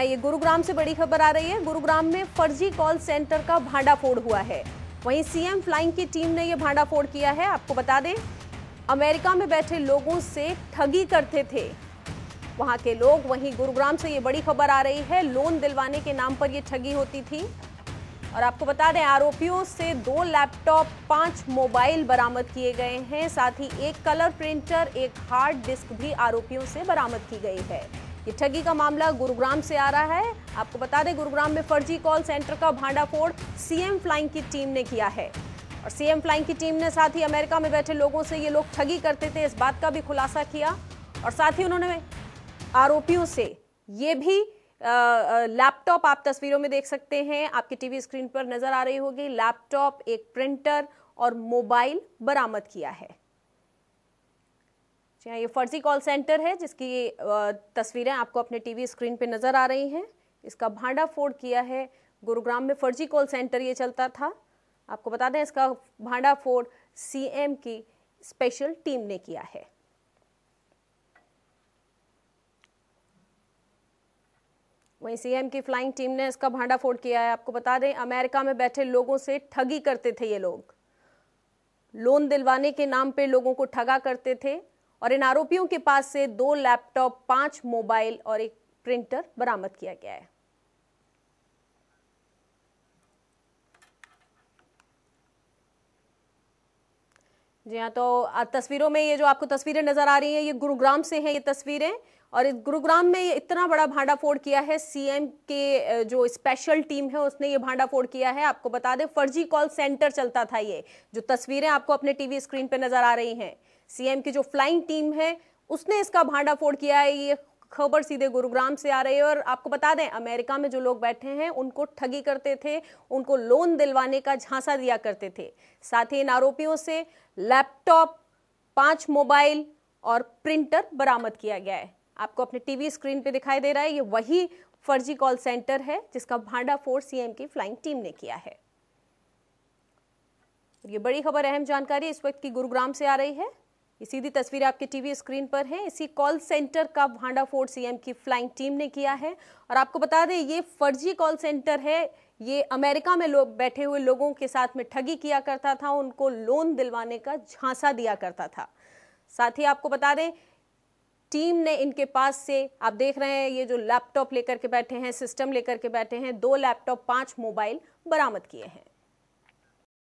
ये गुरुग्राम से बड़ी खबर आ रही है गुरुग्राम में फर्जी कॉल सेंटर का भांडाफोड़ हुआ है वहीं सीएम फ्लाइंग की टीम ने यह भांडाफोड़ किया है आपको बता दें अमेरिका में बैठे लोगों से ठगी करते थे वहां के लोग वहीं गुरुग्राम से ये बड़ी खबर आ रही है लोन दिलवाने के नाम पर यह ठगी होती थी और आपको बता दें आरोपियों से दो लैपटॉप पांच मोबाइल बरामद किए गए हैं साथ ही एक कलर प्रिंटर एक हार्ड डिस्क भी आरोपियों से बरामद की गई है ये ठगी का मामला गुरुग्राम से आ रहा है आपको बता दें गुरुग्राम में फर्जी कॉल सेंटर का भांडाफोड़ सीएम फ्लाइंग की टीम ने किया है और सीएम फ्लाइंग की टीम ने साथ ही अमेरिका में बैठे लोगों से ये लोग ठगी करते थे इस बात का भी खुलासा किया और साथ ही उन्होंने आरोपियों से ये भी लैपटॉप आप तस्वीरों में देख सकते हैं आपकी टीवी स्क्रीन पर नजर आ रही होगी लैपटॉप एक प्रिंटर और मोबाइल बरामद किया है जी हाँ ये फर्जी कॉल सेंटर है जिसकी तस्वीरें आपको अपने टीवी स्क्रीन पे नज़र आ रही हैं इसका भांडा फोड़ किया है गुरुग्राम में फर्जी कॉल सेंटर ये चलता था आपको बता दें इसका भांडा फोड़ सी की स्पेशल टीम ने किया है वहीं सीएम की फ्लाइंग टीम ने इसका भांडाफोड़ किया है आपको बता दें अमेरिका में बैठे लोगों से ठगी करते थे ये लोग लोन दिलवाने के नाम पे लोगों को ठगा करते थे और इन आरोपियों के पास से दो लैपटॉप पांच मोबाइल और एक प्रिंटर बरामद किया गया है जी हाँ तो तस्वीरों में ये जो आपको तस्वीरें नजर आ रही हैं ये गुरुग्राम से हैं ये तस्वीरें और इस गुरुग्राम में इतना बड़ा भांडाफोड़ किया है सीएम के जो स्पेशल टीम है उसने ये भांडाफोड़ किया है आपको बता दें फर्जी कॉल सेंटर चलता था ये जो तस्वीरें आपको अपने टीवी स्क्रीन पर नजर आ रही हैं सीएम की जो फ्लाइंग टीम है उसने इसका भांडाफोड़ किया है ये खबर सीधे गुरुग्राम से आ रही है और आपको बता दें अमेरिका में जो लोग बैठे हैं उनको ठगी करते थे उनको लोन दिलवाने का झांसा दिया करते थे साथ ही इन आरोपियों से लैपटॉप पांच मोबाइल और प्रिंटर बरामद किया गया है आपको अपने टीवी स्क्रीन पे दिखाई दे रहा है ये वही फर्जी कॉल सेंटर है जिसका भांडाफोड़ सीएम की फ्लाइंग टीम ने किया है ये बड़ी खबर अहम जानकारी इस वक्त की गुरुग्राम से आ रही है ये सीधी तस्वीर आपके टीवी स्क्रीन पर है इसी कॉल सेंटर का भांडाफोड़ सीएम की फ्लाइंग टीम ने किया है और आपको बता दें ये फर्जी कॉल सेंटर है ये अमेरिका में लोग बैठे हुए लोगों के साथ में ठगी किया करता था उनको लोन दिलवाने का झांसा दिया करता था साथ ही आपको बता दें टीम ने इनके पास से आप देख रहे हैं ये जो लैपटॉप लेकर के बैठे हैं सिस्टम लेकर के बैठे हैं दो लैपटॉप पांच मोबाइल बरामद किए हैं